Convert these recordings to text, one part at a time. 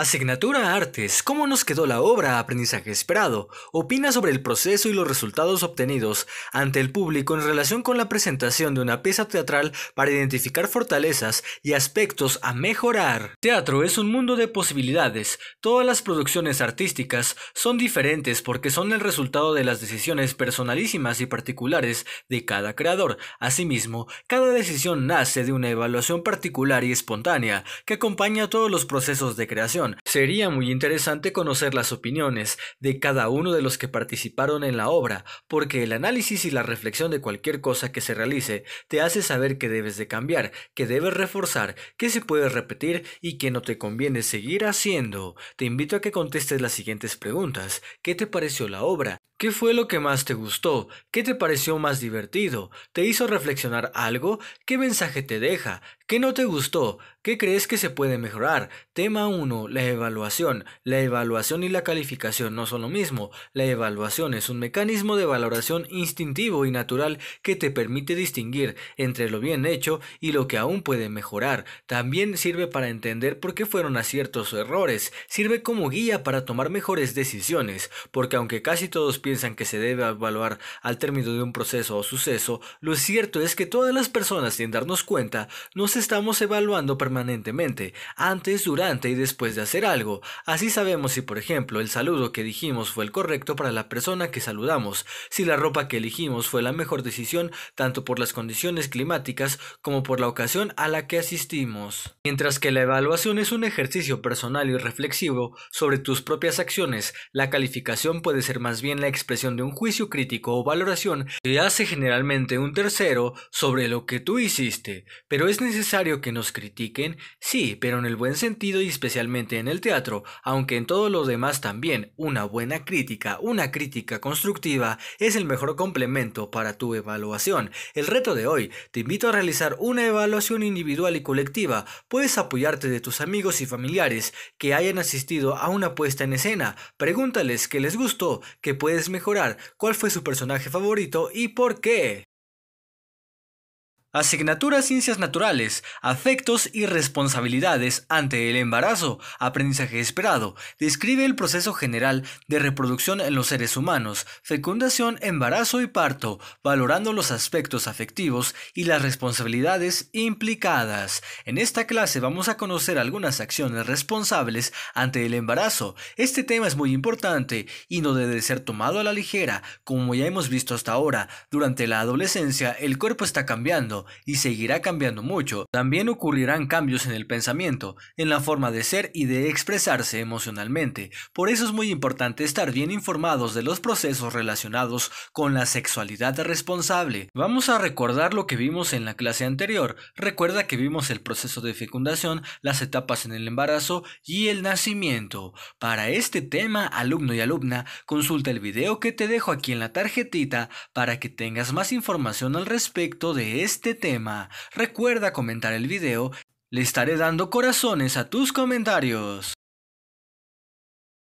Asignatura Artes. ¿Cómo nos quedó la obra Aprendizaje Esperado? Opina sobre el proceso y los resultados obtenidos ante el público en relación con la presentación de una pieza teatral para identificar fortalezas y aspectos a mejorar. Teatro es un mundo de posibilidades. Todas las producciones artísticas son diferentes porque son el resultado de las decisiones personalísimas y particulares de cada creador. Asimismo, cada decisión nace de una evaluación particular y espontánea que acompaña todos los procesos de creación Sería muy interesante conocer las opiniones de cada uno de los que participaron en la obra, porque el análisis y la reflexión de cualquier cosa que se realice te hace saber que debes de cambiar, que debes reforzar, qué se puede repetir y que no te conviene seguir haciendo. Te invito a que contestes las siguientes preguntas. ¿Qué te pareció la obra? ¿Qué fue lo que más te gustó? ¿Qué te pareció más divertido? ¿Te hizo reflexionar algo? ¿Qué mensaje te deja? ¿Qué no te gustó? ¿Qué crees que se puede mejorar? Tema 1. La evaluación. La evaluación y la calificación no son lo mismo. La evaluación es un mecanismo de valoración instintivo y natural que te permite distinguir entre lo bien hecho y lo que aún puede mejorar. También sirve para entender por qué fueron aciertos o errores. Sirve como guía para tomar mejores decisiones, porque aunque casi todos piensan que se debe evaluar al término de un proceso o suceso, lo cierto es que todas las personas sin darnos cuenta nos estamos evaluando permanentemente, antes, durante y después de hacer algo. Así sabemos si, por ejemplo, el saludo que dijimos fue el correcto para la persona que saludamos, si la ropa que elegimos fue la mejor decisión tanto por las condiciones climáticas como por la ocasión a la que asistimos. Mientras que la evaluación es un ejercicio personal y reflexivo sobre tus propias acciones, la calificación puede ser más bien la expresión de un juicio crítico o valoración que hace generalmente un tercero sobre lo que tú hiciste. Pero es necesario que nos critiquen, sí, pero en el buen sentido y especialmente en el teatro, aunque en todos los demás también, una buena crítica, una crítica constructiva, es el mejor complemento para tu evaluación. El reto de hoy, te invito a realizar una evaluación individual y colectiva. Puedes apoyarte de tus amigos y familiares que hayan asistido a una puesta en escena. Pregúntales qué les gustó, qué puedes mejorar, cuál fue su personaje favorito y por qué. Asignatura Ciencias Naturales, Afectos y Responsabilidades ante el embarazo, aprendizaje esperado, describe el proceso general de reproducción en los seres humanos, fecundación, embarazo y parto, valorando los aspectos afectivos y las responsabilidades implicadas. En esta clase vamos a conocer algunas acciones responsables ante el embarazo. Este tema es muy importante y no debe ser tomado a la ligera. Como ya hemos visto hasta ahora, durante la adolescencia el cuerpo está cambiando y seguirá cambiando mucho, también ocurrirán cambios en el pensamiento, en la forma de ser y de expresarse emocionalmente. Por eso es muy importante estar bien informados de los procesos relacionados con la sexualidad responsable. Vamos a recordar lo que vimos en la clase anterior. Recuerda que vimos el proceso de fecundación, las etapas en el embarazo y el nacimiento. Para este tema, alumno y alumna, consulta el video que te dejo aquí en la tarjetita para que tengas más información al respecto de este este tema. Recuerda comentar el video. Le estaré dando corazones a tus comentarios.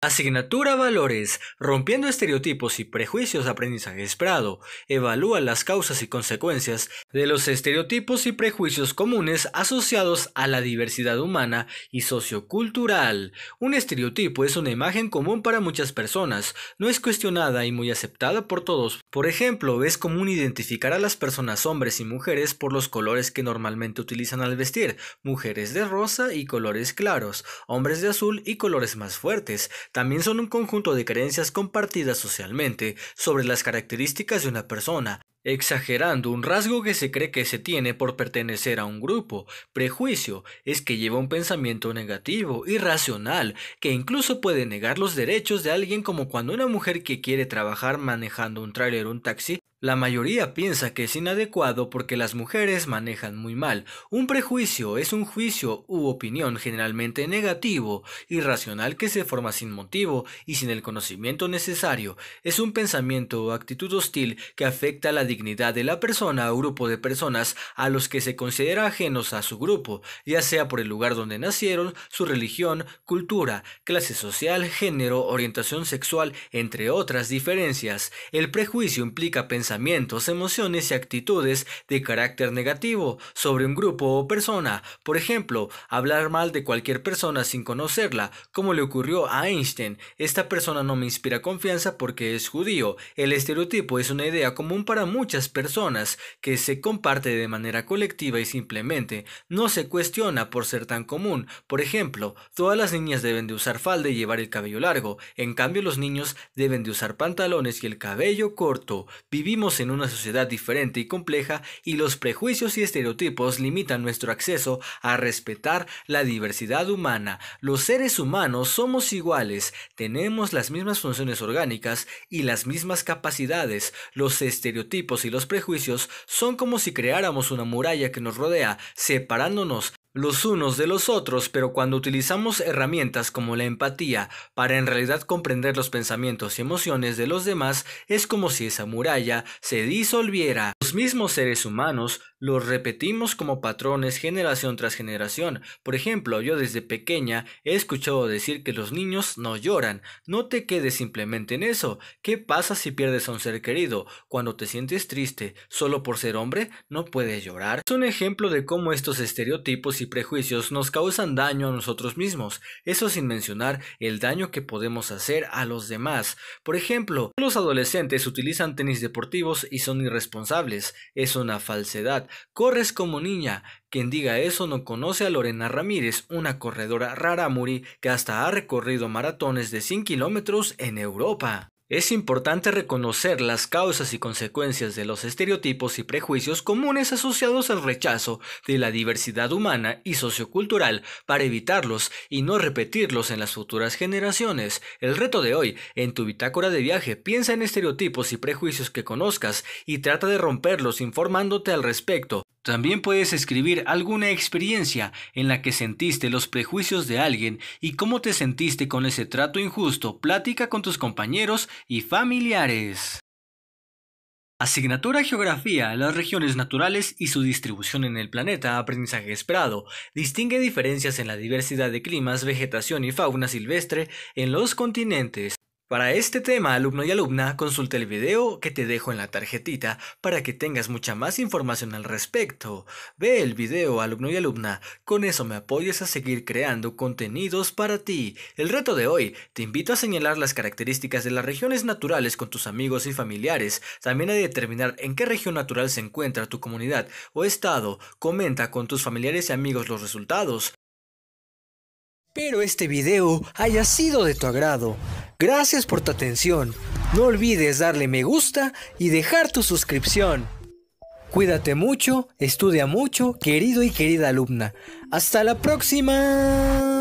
Asignatura Valores, rompiendo estereotipos y prejuicios, aprendizaje esperado. Evalúa las causas y consecuencias de los estereotipos y prejuicios comunes asociados a la diversidad humana y sociocultural. Un estereotipo es una imagen común para muchas personas, no es cuestionada y muy aceptada por todos. Por ejemplo, es común identificar a las personas hombres y mujeres por los colores que normalmente utilizan al vestir, mujeres de rosa y colores claros, hombres de azul y colores más fuertes también son un conjunto de creencias compartidas socialmente sobre las características de una persona, exagerando un rasgo que se cree que se tiene por pertenecer a un grupo. Prejuicio es que lleva un pensamiento negativo, irracional, que incluso puede negar los derechos de alguien como cuando una mujer que quiere trabajar manejando un tráiler o un taxi la mayoría piensa que es inadecuado porque las mujeres manejan muy mal. Un prejuicio es un juicio u opinión generalmente negativo, irracional que se forma sin motivo y sin el conocimiento necesario. Es un pensamiento o actitud hostil que afecta la dignidad de la persona o grupo de personas a los que se considera ajenos a su grupo, ya sea por el lugar donde nacieron, su religión, cultura, clase social, género, orientación sexual, entre otras diferencias. El prejuicio implica pensar pensamientos, emociones y actitudes de carácter negativo sobre un grupo o persona. Por ejemplo, hablar mal de cualquier persona sin conocerla, como le ocurrió a Einstein. Esta persona no me inspira confianza porque es judío. El estereotipo es una idea común para muchas personas que se comparte de manera colectiva y simplemente no se cuestiona por ser tan común. Por ejemplo, todas las niñas deben de usar falda y llevar el cabello largo. En cambio, los niños deben de usar pantalones y el cabello corto. Vivimos en una sociedad diferente y compleja y los prejuicios y estereotipos limitan nuestro acceso a respetar la diversidad humana. Los seres humanos somos iguales, tenemos las mismas funciones orgánicas y las mismas capacidades. Los estereotipos y los prejuicios son como si creáramos una muralla que nos rodea, separándonos los unos de los otros, pero cuando utilizamos herramientas como la empatía para en realidad comprender los pensamientos y emociones de los demás, es como si esa muralla se disolviera. Los mismos seres humanos los repetimos como patrones generación tras generación. Por ejemplo, yo desde pequeña he escuchado decir que los niños no lloran. No te quedes simplemente en eso. ¿Qué pasa si pierdes a un ser querido? Cuando te sientes triste solo por ser hombre, no puedes llorar. Es un ejemplo de cómo estos estereotipos y y prejuicios nos causan daño a nosotros mismos, eso sin mencionar el daño que podemos hacer a los demás. Por ejemplo, los adolescentes utilizan tenis deportivos y son irresponsables, es una falsedad, corres como niña, quien diga eso no conoce a Lorena Ramírez, una corredora rara muri que hasta ha recorrido maratones de 100 kilómetros en Europa. Es importante reconocer las causas y consecuencias de los estereotipos y prejuicios comunes asociados al rechazo de la diversidad humana y sociocultural para evitarlos y no repetirlos en las futuras generaciones. El reto de hoy, en tu bitácora de viaje, piensa en estereotipos y prejuicios que conozcas y trata de romperlos informándote al respecto también puedes escribir alguna experiencia en la que sentiste los prejuicios de alguien y cómo te sentiste con ese trato injusto. Plática con tus compañeros y familiares. Asignatura Geografía, las regiones naturales y su distribución en el planeta, aprendizaje esperado, distingue diferencias en la diversidad de climas, vegetación y fauna silvestre en los continentes. Para este tema, alumno y alumna, consulta el video que te dejo en la tarjetita para que tengas mucha más información al respecto. Ve el video, alumno y alumna, con eso me apoyes a seguir creando contenidos para ti. El reto de hoy, te invito a señalar las características de las regiones naturales con tus amigos y familiares, también a determinar en qué región natural se encuentra tu comunidad o estado. Comenta con tus familiares y amigos los resultados. Pero este video haya sido de tu agrado. Gracias por tu atención. No olvides darle me gusta y dejar tu suscripción. Cuídate mucho, estudia mucho, querido y querida alumna. Hasta la próxima.